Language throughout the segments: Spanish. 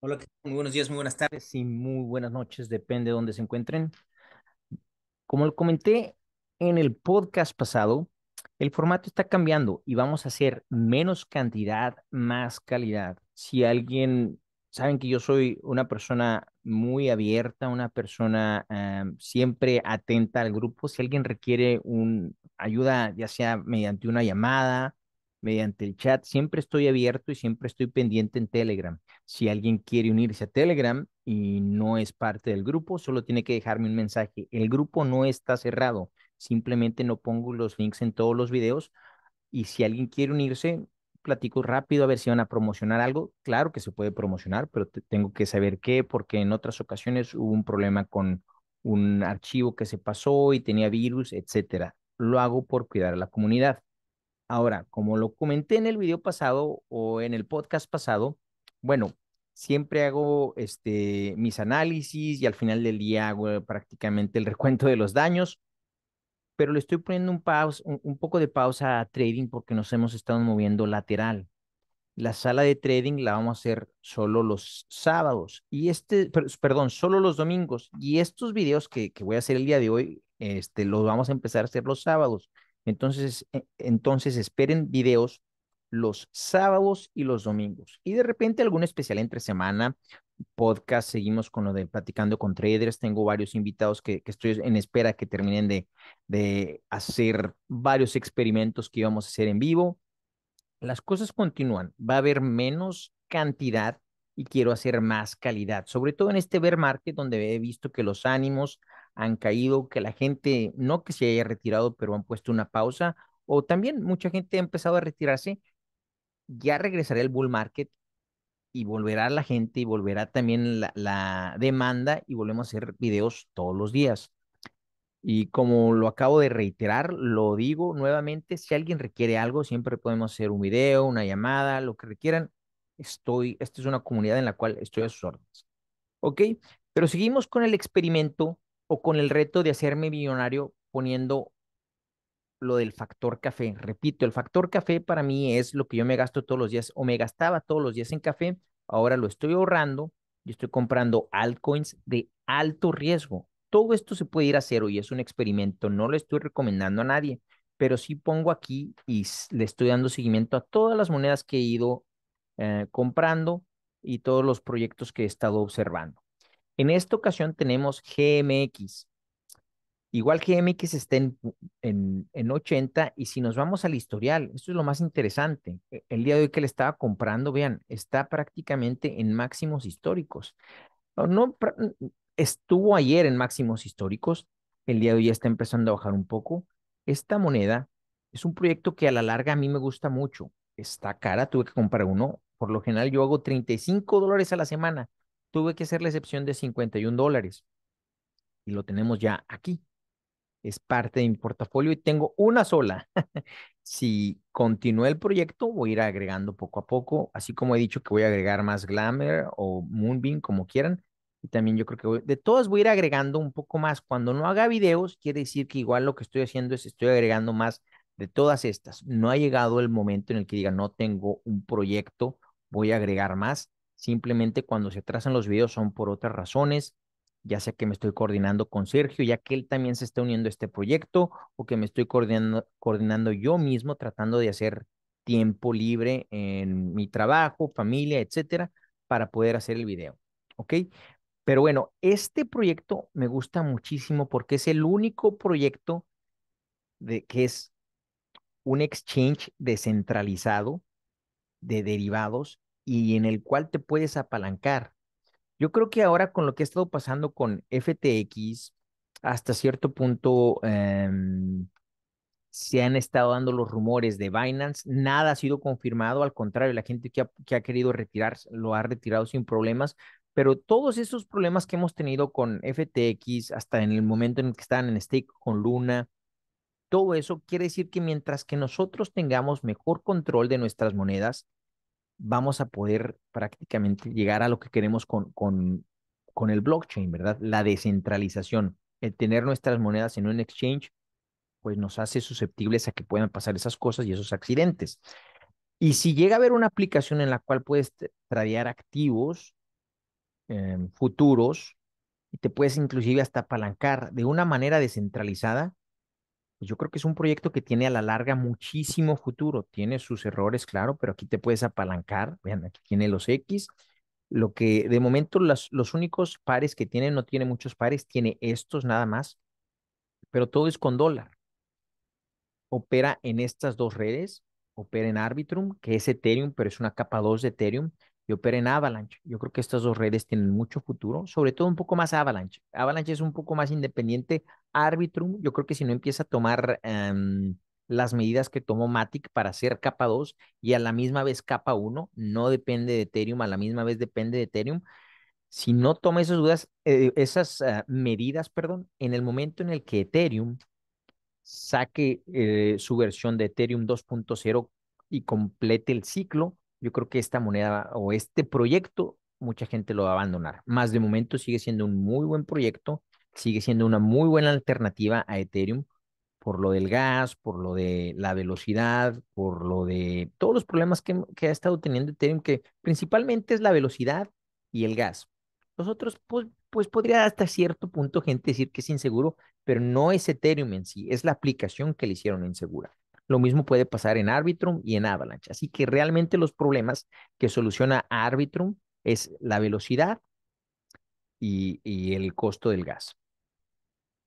Hola, muy buenos días, muy buenas tardes y muy buenas noches, depende de dónde se encuentren. Como lo comenté en el podcast pasado, el formato está cambiando y vamos a hacer menos cantidad, más calidad. Si alguien, saben que yo soy una persona muy abierta, una persona ah, siempre atenta al grupo, si alguien requiere un ayuda, ya sea mediante una llamada, mediante el chat. Siempre estoy abierto y siempre estoy pendiente en Telegram. Si alguien quiere unirse a Telegram y no es parte del grupo, solo tiene que dejarme un mensaje. El grupo no está cerrado, simplemente no pongo los links en todos los videos. Y si alguien quiere unirse, platico rápido a ver si van a promocionar algo. Claro que se puede promocionar, pero tengo que saber qué, porque en otras ocasiones hubo un problema con un archivo que se pasó y tenía virus, etcétera. Lo hago por cuidar a la comunidad. Ahora, como lo comenté en el video pasado o en el podcast pasado, bueno, siempre hago este, mis análisis y al final del día hago prácticamente el recuento de los daños, pero le estoy poniendo un, pause, un, poco de pausa a trading porque nos hemos estado moviendo lateral. La sala de trading la vamos a hacer solo los sábados y este, perdón, solo los domingos. Y estos videos que, que voy a hacer el día de hoy, este, los vamos a empezar a hacer los sábados. Entonces, e, entonces esperen videos los sábados y los domingos. Y de repente algún especial entre semana, podcast, seguimos con lo de platicando con traders. Tengo varios invitados que, que estoy en espera que terminen de, de hacer varios experimentos que íbamos a hacer en vivo. Las cosas continúan. Va a haber menos cantidad y quiero hacer más calidad, sobre todo en este bear market donde he visto que los ánimos han caído, que la gente no que se haya retirado, pero han puesto una pausa, o también mucha gente ha empezado a retirarse, ya regresará el bull market y volverá la gente y volverá también la, demanda y volvemos a hacer videos todos los días. Y como lo acabo de reiterar, lo digo nuevamente, si alguien requiere algo, siempre podemos hacer un video, una llamada, lo que requieran. Estoy, esta es una comunidad en la cual estoy a sus órdenes. ¿Ok? Pero seguimos con el experimento o con el reto de hacerme millonario poniendo lo del factor café. Repito, el factor café para mí es lo que yo me gasto todos los días o me gastaba todos los días en café. Ahora lo estoy ahorrando y estoy comprando altcoins de alto riesgo. Todo esto se puede ir a cero y es un experimento. No lo estoy recomendando a nadie, pero sí pongo aquí y le estoy dando seguimiento a todas las monedas que he ido eh, comprando y todos los proyectos que he estado observando. En esta ocasión tenemos GMX. Igual GMX está en, en, en 80 y si nos vamos al historial, esto es lo más interesante. E, el día de hoy que le estaba comprando, vean, está prácticamente en máximos históricos. No, estuvo ayer en máximos históricos, el día de hoy ya está empezando a bajar un poco. Esta moneda es un proyecto que a la larga a mí me gusta mucho. Está cara, tuve que comprar uno. Por lo general yo hago 35 dólares a la semana tuve que hacer la excepción de 51 dólares. Y lo tenemos ya aquí. Es parte de mi portafolio y tengo una sola. si continúa el proyecto, voy a ir agregando poco a poco, así como he dicho que voy a agregar más Glamour o Moonbeam, como quieran. Y también yo creo que de todas voy a ir agregando un poco más. Cuando no haga videos, quiere decir que igual lo que estoy haciendo es estoy agregando más de todas estas. No ha llegado el momento en el que diga, no tengo un proyecto, voy a agregar más Simplemente cuando se trazan los videos son por otras razones, ya sea que me estoy coordinando con Sergio, ya que él también se está uniendo a este proyecto, o que me estoy coordinando, coordinando yo mismo, tratando de hacer tiempo libre en mi trabajo, familia, etcétera, para poder hacer el video. ¿Ok? Pero bueno, este proyecto me gusta muchísimo porque es el único proyecto de, que es un exchange descentralizado de derivados y en el cual te puedes apalancar. Yo creo que ahora con lo que ha estado pasando con FTX, hasta cierto punto em, se han estado dando los rumores de Binance, nada ha sido confirmado, al contrario, la gente que ha, querido retirarse lo ha retirado sin problemas, pero todos esos problemas que hemos tenido con FTX, hasta en el momento en que estaban en stake con Luna, todo eso quiere decir que mientras que nosotros tengamos mejor control de nuestras monedas, vamos a poder prácticamente llegar a lo que queremos con, con, con el blockchain, ¿verdad? La descentralización, el tener nuestras monedas en un exchange, pues nos hace susceptibles a que puedan pasar esas cosas y esos accidentes. Y si llega a haber una aplicación en la cual puedes tradear activos em, futuros y te puedes inclusive hasta apalancar de una manera descentralizada, yo creo que es un proyecto que tiene a la larga muchísimo futuro. Tiene sus errores, claro, pero aquí te puedes apalancar. Vean, aquí tiene los X. Lo que de momento los únicos pares que tiene, no tiene muchos pares, tiene estos nada más, pero todo es con dólar. Opera en estas dos redes, opera en Arbitrum, que es Ethereum, pero es una capa 2 de Ethereum y opera en Avalanche. Yo creo que estas dos redes tienen mucho futuro, sobre todo un poco más Avalanche. Avalanche es un poco más independiente. Arbitrum, yo creo que si no empieza a tomar em, las medidas que tomó Matic para ser capa 2 y a la misma vez capa 1, no depende de Ethereum, a la misma vez depende de Ethereum. Si no toma esas dudas, eh, esas ah, medidas, perdón, en el momento en el que Ethereum saque eh, su versión de Ethereum 2.0 y complete el ciclo, yo creo que esta moneda o este proyecto, mucha gente lo va a abandonar. Más de momento sigue siendo un muy buen proyecto, sigue siendo una muy buena alternativa a Ethereum por lo del gas, por lo de la velocidad, por lo de todos los problemas que, ha estado teniendo Ethereum, que principalmente es la velocidad y el gas. Nosotros, pues, pues podría hasta cierto punto gente decir que es inseguro, pero no es Ethereum en sí, es la aplicación que le hicieron insegura. Lo mismo puede pasar en Arbitrum y en Avalanche. Así que realmente los problemas que soluciona Arbitrum es la velocidad y, el costo del gas.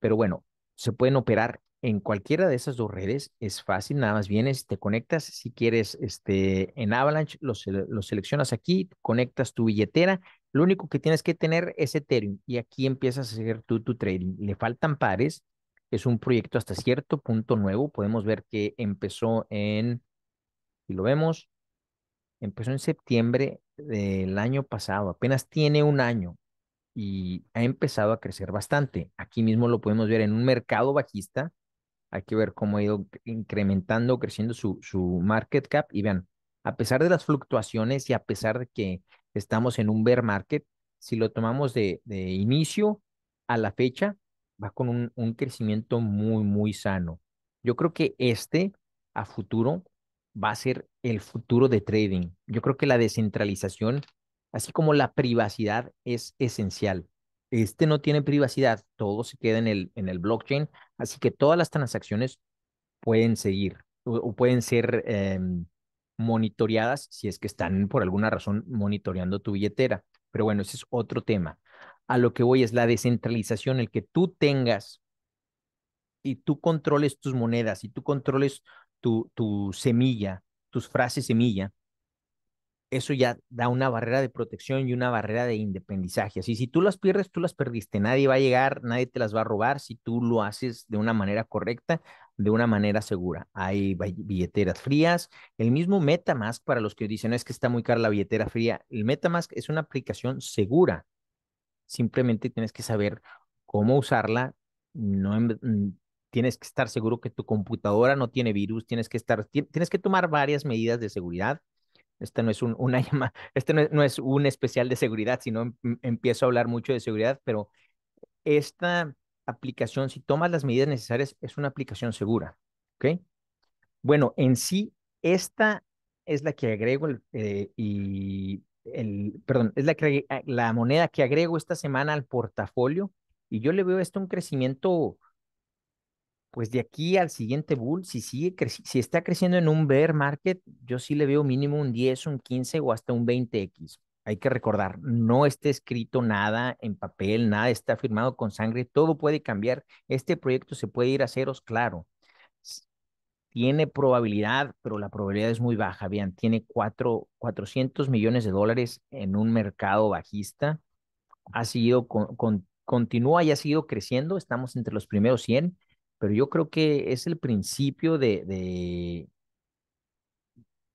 Pero bueno, se pueden operar en cualquiera de esas dos redes. Es fácil, nada más vienes, te conectas. Si quieres este, en Avalanche, lo, lo seleccionas aquí, conectas tu billetera. Lo único que tienes que tener es Ethereum y aquí empiezas a hacer tú tu trading. Le faltan pares, es un proyecto hasta cierto punto nuevo. Podemos ver que empezó en, y lo vemos, empezó en septiembre del año pasado. Apenas tiene un año y ha empezado a crecer bastante. Aquí mismo lo podemos ver en un mercado bajista. Hay que ver cómo ha ido incrementando, creciendo su, su market cap. Y vean, a pesar de las fluctuaciones y a pesar de que estamos en un bear market, si lo tomamos de, de inicio a la fecha, Va con un, un crecimiento muy, muy sano. Yo creo que este a futuro va a ser el futuro de trading. Yo creo que la descentralización, así como la privacidad, es esencial. Este no tiene privacidad, todo se queda en el, en el blockchain, así que todas las transacciones pueden seguir o, pueden ser em, monitoreadas si es que están por alguna razón monitoreando tu billetera. Pero bueno, ese es otro tema a lo que voy es la descentralización, el que tú tengas y tú controles tus monedas y tú controles tu, tu semilla, tus frases semilla, eso ya da una barrera de protección y una barrera de independizaje. Así, si tú las pierdes, tú las perdiste. Nadie va a llegar, nadie te las va a robar si tú lo haces de una manera correcta, de una manera segura. Hay billeteras frías. El mismo MetaMask, para los que dicen, es que está muy cara la billetera fría, el MetaMask es una aplicación segura Simplemente tienes que saber cómo usarla. No, mm, tienes que estar seguro que tu computadora no tiene virus. Tienes que estar, tienes que tomar varias medidas de seguridad. esta no es un, una llama, este no es, un especial de seguridad, sino em, em, empiezo a hablar mucho de seguridad, pero esta aplicación, si tomas las medidas necesarias, es una aplicación segura. Bueno, en sí, esta es la que agrego eh, y perdón, es la, moneda que agrego esta semana al portafolio y yo le veo esto un crecimiento, pues de aquí al siguiente bull, si sigue si está creciendo en un bear market, yo sí le veo mínimo un 10, un 15 o hasta un 20x. Hay que recordar, no está escrito nada en papel, nada está firmado con sangre, todo puede cambiar. Este proyecto se puede ir a ceros, claro, tiene probabilidad, pero la probabilidad es muy baja. Vean, tiene cuatro, 400 millones de dólares en un mercado bajista. Ha sido, con, continúa y ha sido creciendo. Estamos entre los primeros 100, pero yo creo que es el principio de, de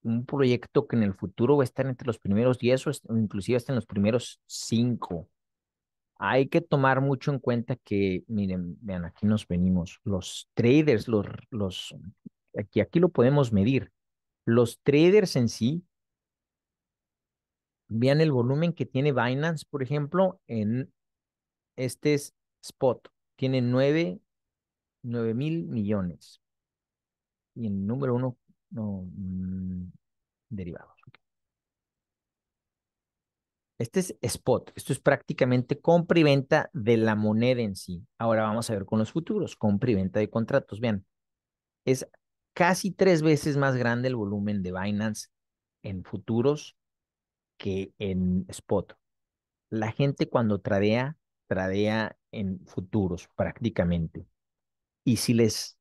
un proyecto que en el futuro va a estar entre los primeros 10 o inclusive hasta en los primeros 5. Hay que tomar mucho en cuenta que, miren, vean, aquí nos venimos, los traders, los, los aquí, lo podemos medir. Los traders en sí, vean el volumen que tiene Binance, por ejemplo, en este spot, tiene 9, mil millones. Y el número uno, no, mm, derivados. Este es spot. Esto es prácticamente compra y venta de la moneda en sí. Ahora vamos a ver con los futuros, compra y venta de contratos. Vean, es casi tres veces más grande el volumen de Binance en futuros que en spot. La gente cuando tradea, tradea en futuros prácticamente. Y si les,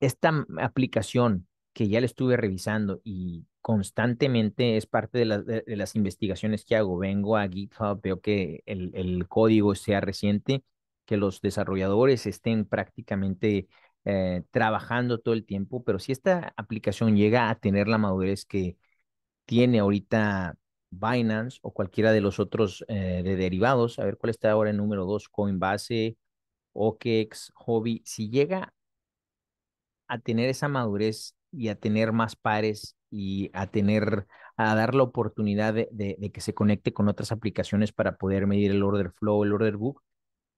esta aplicación que ya la estuve revisando y constantemente es parte de, las investigaciones que hago. Vengo a GitHub, veo que el, el, código sea reciente, que los desarrolladores estén prácticamente eh, trabajando todo el tiempo, pero si esta aplicación llega a tener la madurez que tiene ahorita Binance o cualquiera de los otros eh, de derivados, a ver cuál está ahora en número 2, Coinbase, OKEx, Hobby, si llega a tener esa madurez y a tener más pares y a tener, a dar la oportunidad de, que se conecte con otras aplicaciones para poder medir el order flow, el order book,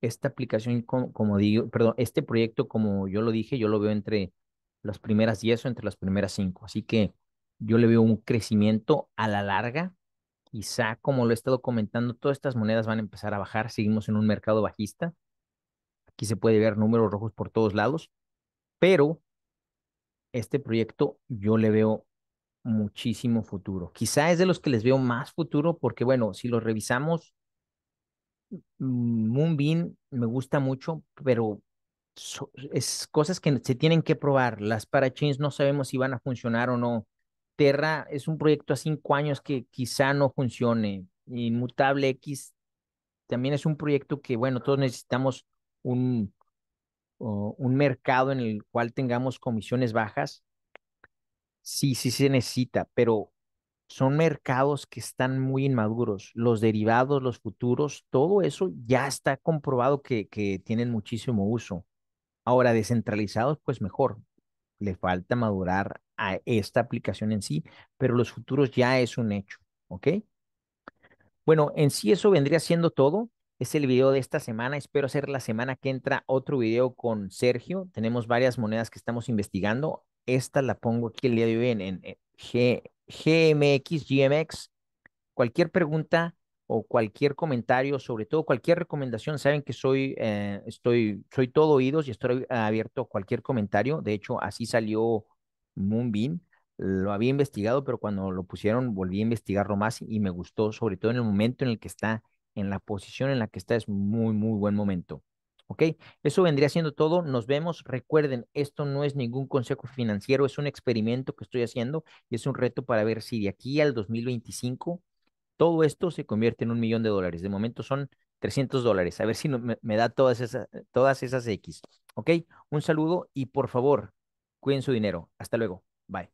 esta aplicación, como, digo, perdón, este proyecto, como yo lo dije, yo lo veo entre las primeras 10 o entre las primeras 5. Así que yo le veo un crecimiento a la larga. Quizá, como lo he estado comentando, todas estas monedas van a empezar a bajar. Seguimos en un mercado bajista. Aquí se puede ver números rojos por todos lados. Pero este proyecto yo le veo muchísimo futuro. Quizá es de los que les veo más futuro porque, bueno, si lo revisamos Moonbeam me gusta mucho, pero es cosas que se tienen que probar. Las parachains no sabemos si van a funcionar o no. Terra es un proyecto a cinco años que quizá no funcione. Inmutable X también es un proyecto que, bueno, todos necesitamos un, un mercado en el cual tengamos comisiones bajas. Sí, sí se necesita, pero son mercados que están muy inmaduros. Los derivados, los futuros, todo eso ya está comprobado que, tienen muchísimo uso. Ahora, descentralizados, pues mejor. Le falta madurar a esta aplicación en sí, pero los futuros ya es un hecho, ¿ok? Bueno, en sí eso vendría siendo todo. Es el video de esta semana. Espero hacer la semana que entra otro video con Sergio. Tenemos varias monedas que estamos investigando. Esta la pongo aquí el día de hoy en, GMX, GMX. Cualquier pregunta o cualquier comentario, sobre todo cualquier recomendación, saben que soy, eh, estoy, soy todo oídos y estoy abierto a cualquier comentario. De hecho, así salió Moonbeam. Lo había investigado, pero cuando lo pusieron volví a investigarlo más y me gustó, sobre todo en el momento en el que está, en la posición en la que está, es muy, muy buen momento. ¿Ok? Eso vendría siendo todo. Nos vemos. Recuerden, esto no es ningún consejo financiero, es un experimento que estoy haciendo y es un reto para ver si de aquí al 2025 todo esto se convierte en un millón de dólares. De momento son 300 dólares. A ver si me, da todas esas, todas esas X. ¿Ok? Un saludo y por favor, cuiden su dinero. Hasta luego. Bye.